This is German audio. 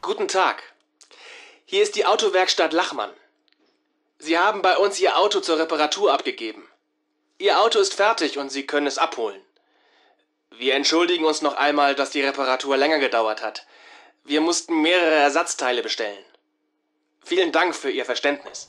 Guten Tag. Hier ist die Autowerkstatt Lachmann. Sie haben bei uns Ihr Auto zur Reparatur abgegeben. Ihr Auto ist fertig und Sie können es abholen. Wir entschuldigen uns noch einmal, dass die Reparatur länger gedauert hat. Wir mussten mehrere Ersatzteile bestellen. Vielen Dank für Ihr Verständnis.